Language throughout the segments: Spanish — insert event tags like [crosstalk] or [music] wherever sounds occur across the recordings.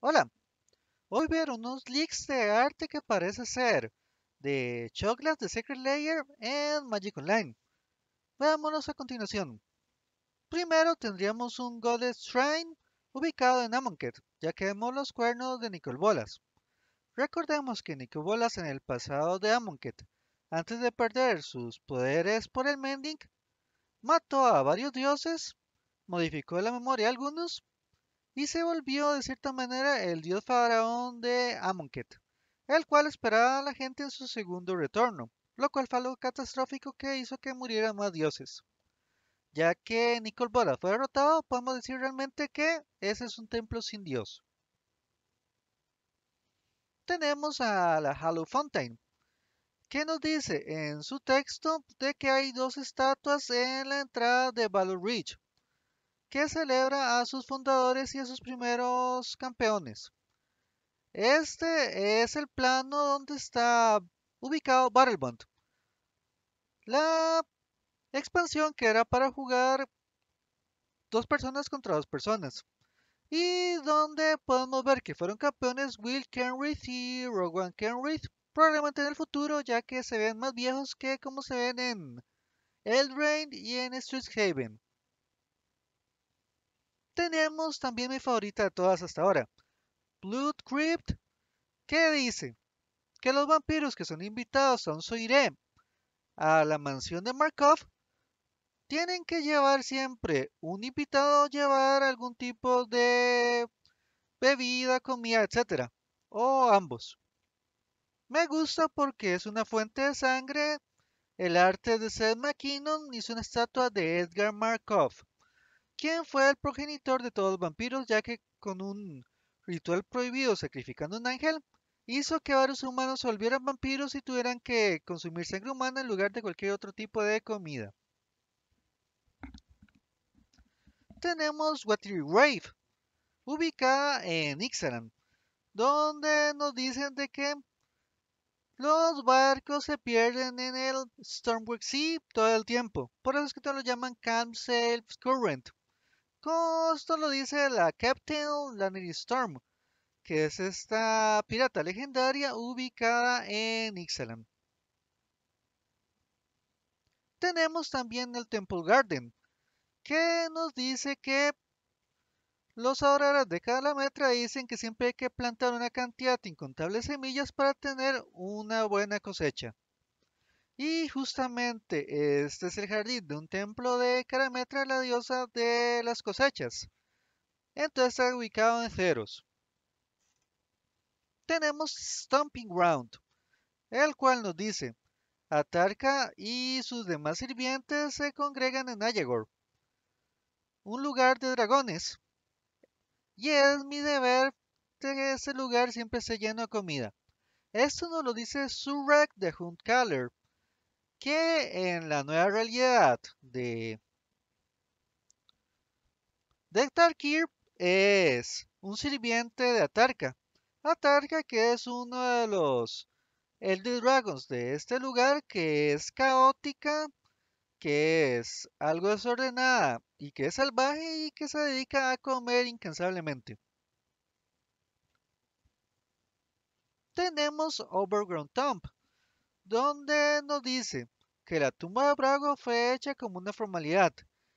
Hola, hoy ver unos leaks de arte que parece ser de Chocolate de Secret Layer en Magic Online. Veámonos a continuación. Primero tendríamos un Goddess Shrine ubicado en Amonkhet, ya que vemos los cuernos de Nicol Bolas. Recordemos que Nicol Bolas en el pasado de Amonkhet, antes de perder sus poderes por el Mending, mató a varios dioses, modificó la memoria de algunos y se volvió de cierta manera el dios faraón de Amonket, el cual esperaba a la gente en su segundo retorno, lo cual fue algo catastrófico que hizo que murieran más dioses. Ya que Nicol Bola fue derrotado, podemos decir realmente que ese es un templo sin dios. Tenemos a la Hallow Fountain, que nos dice en su texto de que hay dos estatuas en la entrada de Valor Ridge, que celebra a sus fundadores y a sus primeros campeones. Este es el plano donde está ubicado Battlebond. La expansión que era para jugar dos personas contra dos personas. Y donde podemos ver que fueron campeones Will Kenrith y Rogue One Kenrith. Probablemente en el futuro, ya que se ven más viejos que como se ven en Eldrain y en Haven tenemos también mi favorita de todas hasta ahora, Blood Crypt, que dice que los vampiros que son invitados a un Soiré a la mansión de Markov tienen que llevar siempre un invitado, llevar algún tipo de bebida, comida, etcétera, o ambos. Me gusta porque es una fuente de sangre. El arte de Seth McKinnon hizo una estatua de Edgar Markov. ¿Quién fue el progenitor de todos los vampiros, ya que con un ritual prohibido sacrificando un ángel, hizo que varios humanos se volvieran vampiros y tuvieran que consumir sangre humana en lugar de cualquier otro tipo de comida. Tenemos Watery Rave, ubicada en Ixalan, donde nos dicen de que los barcos se pierden en el Stormwork Sea todo el tiempo. Por eso es que todos lo llaman Calm Self Current. Esto lo dice la Captain Lanny Storm, que es esta pirata legendaria ubicada en Ixalan. Tenemos también el Temple Garden, que nos dice que los auroras de cada metra dicen que siempre hay que plantar una cantidad incontable de semillas para tener una buena cosecha. Y justamente este es el jardín de un templo de Karametra, la diosa de las cosechas. Entonces está ubicado en Ceros. Tenemos Stomping Ground, el cual nos dice, Atarka y sus demás sirvientes se congregan en Ayagor, un lugar de dragones. Y es mi deber que ese lugar siempre esté lleno de comida. Esto nos lo dice Surak de Huntkaler, que en la nueva realidad de, de Kirp es un sirviente de Atarka. Atarka que es uno de los Elder Dragons de este lugar que es caótica, que es algo desordenada y que es salvaje y que se dedica a comer incansablemente. Tenemos Overground Tomb, donde nos dice que la tumba de Brago fue hecha como una formalidad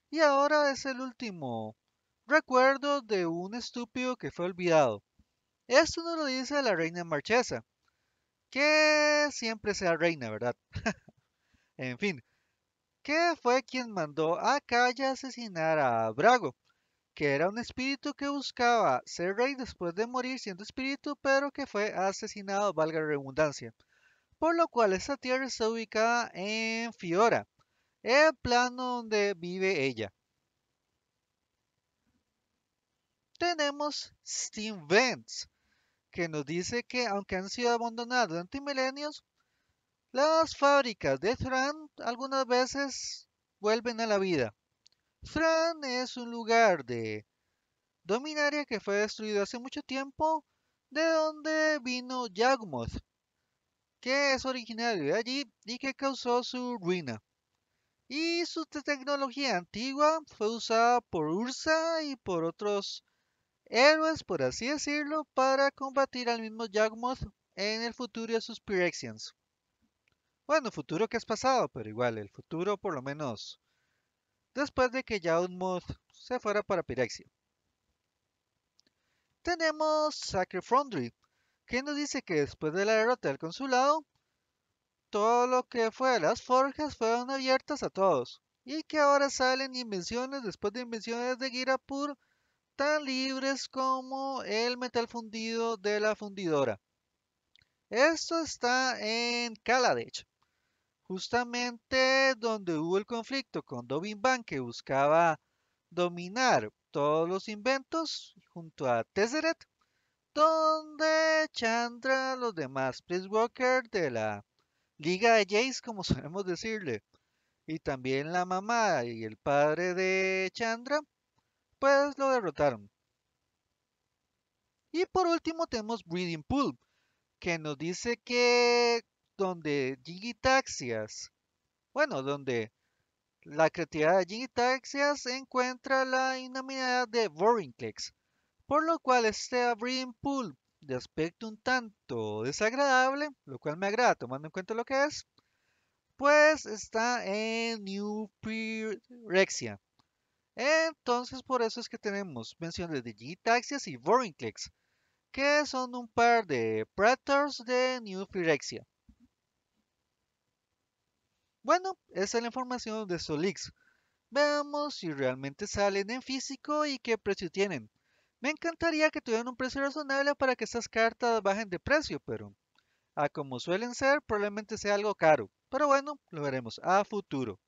y ahora es el último recuerdo de un estúpido que fue olvidado. Esto no lo dice la reina marchesa, que siempre sea reina, ¿verdad? [laughs] en fin, que fue quien mandó a Calla asesinar a Brago, que era un espíritu que buscaba ser rey después de morir siendo espíritu, pero que fue asesinado, valga la redundancia por lo cual esta tierra está ubicada en Fiora, el plano donde vive ella. Tenemos Steam Vents, que nos dice que aunque han sido abandonados durante milenios, las fábricas de Thran algunas veces vuelven a la vida. Thran es un lugar de Dominaria que fue destruido hace mucho tiempo, de donde vino Yagmoth, que es originario de allí y que causó su ruina. Y su tecnología antigua fue usada por Ursa y por otros héroes, por así decirlo, para combatir al mismo Yagmoth en el futuro de sus Pyrexians. Bueno, futuro que es pasado, pero igual, el futuro por lo menos después de que Yagmoth se fuera para Pyrexia. Tenemos Sacre que nos dice que después de la derrota del consulado, todo lo que fue las forjas fueron abiertas a todos, y que ahora salen invenciones después de invenciones de Girapur tan libres como el metal fundido de la fundidora. Esto está en Kaladech, justamente donde hubo el conflicto con Dobinban, Bank que buscaba dominar todos los inventos junto a Tesseret donde Chandra, los demás place Walker de la Liga de Jace, como [laughs] solemos decirle, y también la mamá y el padre de Chandra, pues lo derrotaron. Y por último tenemos Breeding Pool, que nos dice que donde Gigitaxias, bueno, donde la creatividad de Gigitaxias encuentra la innominada de Vorinclex por lo cual este Breeding Pool de aspecto un tanto desagradable, lo cual me agrada tomando en cuenta lo que es, pues está en New Phyrexia, Entonces por eso es que tenemos menciones de G-Taxias y Vorinclex, que son un par de Predators de New Phyrexia. Bueno, esa es la información de Solix. Veamos si realmente salen en físico y qué precio tienen. Me encantaría que tuvieran un precio razonable para que estas cartas bajen de precio, pero a ah, como suelen ser, probablemente sea algo caro. Pero bueno, lo veremos a futuro.